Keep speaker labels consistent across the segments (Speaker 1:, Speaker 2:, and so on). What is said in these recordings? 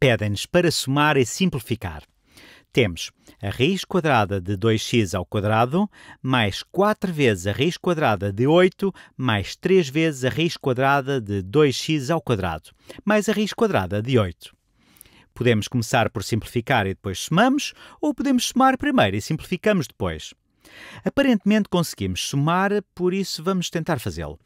Speaker 1: pedem-nos para somar e simplificar. Temos a raiz quadrada de 2x ao quadrado mais 4 vezes a raiz quadrada de 8 mais 3 vezes a raiz quadrada de 2x ao quadrado mais a raiz quadrada de 8. Podemos começar por simplificar e depois somamos, ou podemos somar primeiro e simplificamos depois. Aparentemente conseguimos somar, por isso vamos tentar fazê-lo.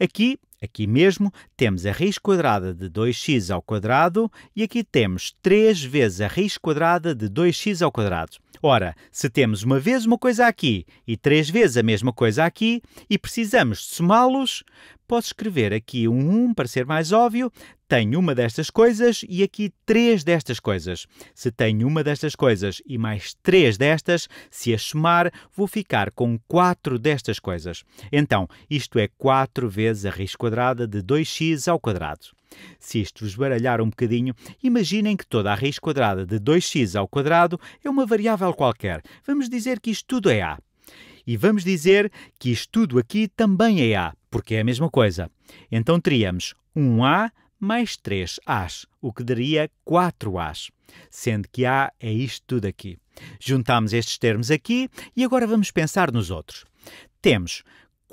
Speaker 1: Aqui, aqui mesmo, temos a raiz quadrada de 2x ao quadrado e aqui temos 3 vezes a raiz quadrada de 2x ao quadrado. Ora, se temos uma vez uma coisa aqui e três vezes a mesma coisa aqui e precisamos somá-los, posso escrever aqui um 1 para ser mais óbvio, tenho uma destas coisas e aqui três destas coisas. Se tenho uma destas coisas e mais três destas, se as somar, vou ficar com quatro destas coisas. Então, isto é 4 vezes a raiz quadrada de 2x ao quadrado. Se isto vos baralhar um bocadinho, imaginem que toda a raiz quadrada de 2x ao quadrado é uma variável qualquer. Vamos dizer que isto tudo é a. E vamos dizer que isto tudo aqui também é a, porque é a mesma coisa. Então teríamos 1a mais 3 As, o que daria 4 As, sendo que A é isto tudo aqui. Juntamos estes termos aqui e agora vamos pensar nos outros. Temos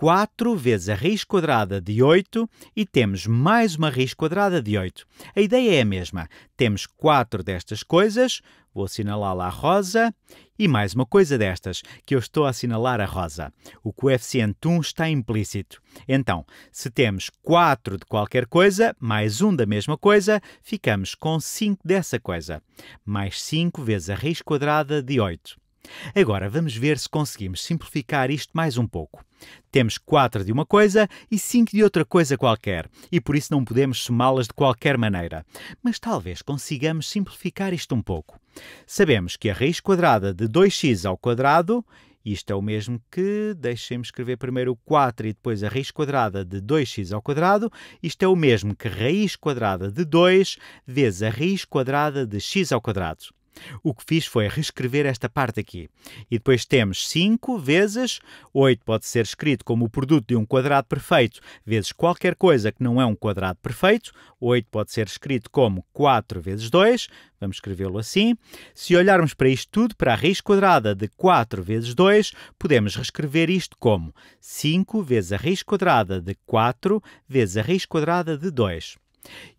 Speaker 1: 4 vezes a raiz quadrada de 8 e temos mais uma raiz quadrada de 8. A ideia é a mesma. Temos 4 destas coisas, vou assinalá-la a rosa, e mais uma coisa destas, que eu estou a assinalar a rosa. O coeficiente 1 está implícito. Então, se temos 4 de qualquer coisa, mais 1 da mesma coisa, ficamos com 5 dessa coisa, mais 5 vezes a raiz quadrada de 8. Agora vamos ver se conseguimos simplificar isto mais um pouco. Temos 4 de uma coisa e 5 de outra coisa qualquer, e por isso não podemos somá-las de qualquer maneira. Mas talvez consigamos simplificar isto um pouco. Sabemos que a raiz quadrada de 2x ao quadrado isto é o mesmo que, deixem-me escrever primeiro o 4 e depois a raiz quadrada de 2x ao quadrado. Isto é o mesmo que raiz quadrada de 2 vezes a raiz quadrada de x ao quadrado. O que fiz foi reescrever esta parte aqui. E depois temos 5 vezes 8, pode ser escrito como o produto de um quadrado perfeito vezes qualquer coisa que não é um quadrado perfeito. 8 pode ser escrito como 4 vezes 2, vamos escrevê-lo assim. Se olharmos para isto tudo, para a raiz quadrada de 4 vezes 2, podemos reescrever isto como 5 vezes a raiz quadrada de 4 vezes a raiz quadrada de 2.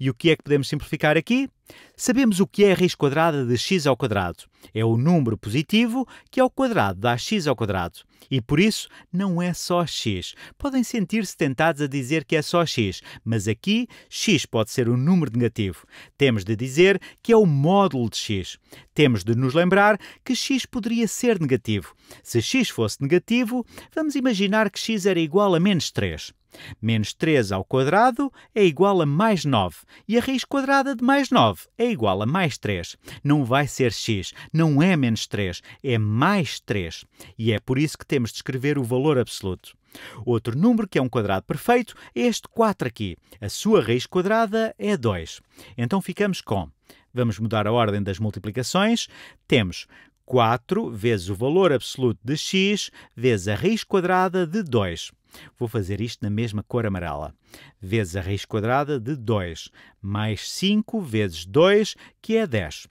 Speaker 1: E o que é que podemos simplificar aqui? Sabemos o que é a raiz quadrada de x ao quadrado. É o número positivo que ao quadrado dá x ao quadrado. E por isso não é só x. Podem sentir-se tentados a dizer que é só x, mas aqui x pode ser um número negativo. Temos de dizer que é o módulo de x. Temos de nos lembrar que x poderia ser negativo. Se x fosse negativo, vamos imaginar que x era igual a menos 3. Menos 3 ao quadrado é igual a mais 9, e a raiz quadrada de mais 9 9 é igual a mais 3. Não vai ser x, não é menos 3, é mais 3. E é por isso que temos de escrever o valor absoluto. Outro número que é um quadrado perfeito é este 4 aqui. A sua raiz quadrada é 2. Então ficamos com. Vamos mudar a ordem das multiplicações. Temos 4 vezes o valor absoluto de x vezes a raiz quadrada de 2. Vou fazer isto na mesma cor amarela. Vezes a raiz quadrada de 2, mais 5 vezes 2, que é 10.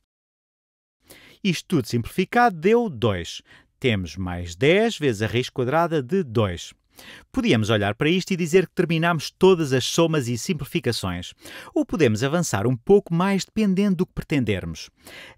Speaker 1: Isto tudo simplificado deu 2. Temos mais 10 vezes a raiz quadrada de 2. Podíamos olhar para isto e dizer que terminámos todas as somas e simplificações, ou podemos avançar um pouco mais dependendo do que pretendermos.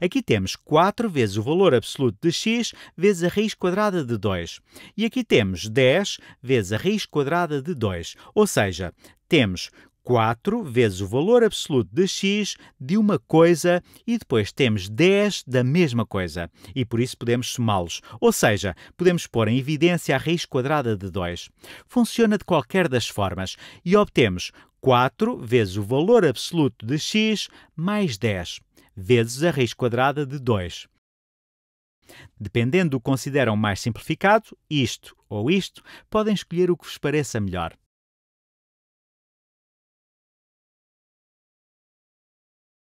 Speaker 1: Aqui temos 4 vezes o valor absoluto de x vezes a raiz quadrada de 2, e aqui temos 10 vezes a raiz quadrada de 2, ou seja, temos 4 vezes o valor absoluto de x de uma coisa e depois temos 10 da mesma coisa e por isso podemos somá-los, ou seja, podemos pôr em evidência a raiz quadrada de 2. Funciona de qualquer das formas e obtemos 4 vezes o valor absoluto de x mais 10 vezes a raiz quadrada de 2. Dependendo do que consideram mais simplificado, isto ou isto, podem escolher o que vos pareça melhor.